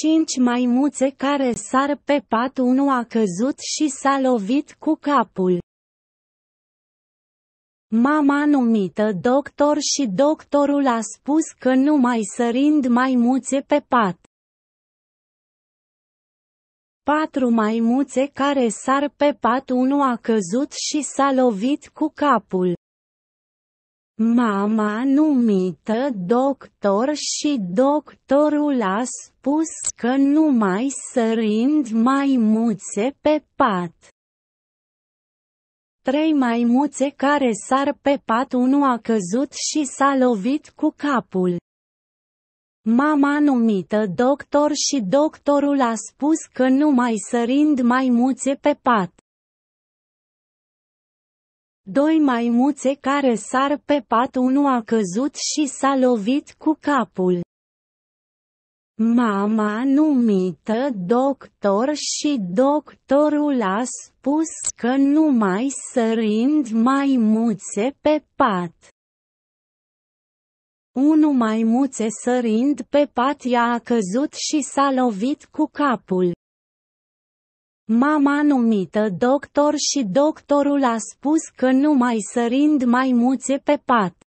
cinci maimuțe care sar pe pat unu a căzut și s-a lovit cu capul. Mama numită doctor și doctorul a spus că nu mai sărind maimuțe pe pat. Patru maimuțe care sar pe pat unu a căzut și s-a lovit cu capul. Mama numită doctor și doctorul a spus că nu mai sărind maimuțe pe pat. Trei maimuțe care sar pe pat unul a căzut și s-a lovit cu capul. Mama numită doctor și doctorul a spus că nu mai sărind maimuțe pe pat. Doi maimuțe care sar pe pat unul a căzut și s-a lovit cu capul. Mama numită doctor și doctorul a spus că nu mai sărind maimuțe pe pat. Unu maimuțe sărind pe pat i-a căzut și s-a lovit cu capul. Mama numită doctor și doctorul a spus că nu mai sărind maimuțe pe pat.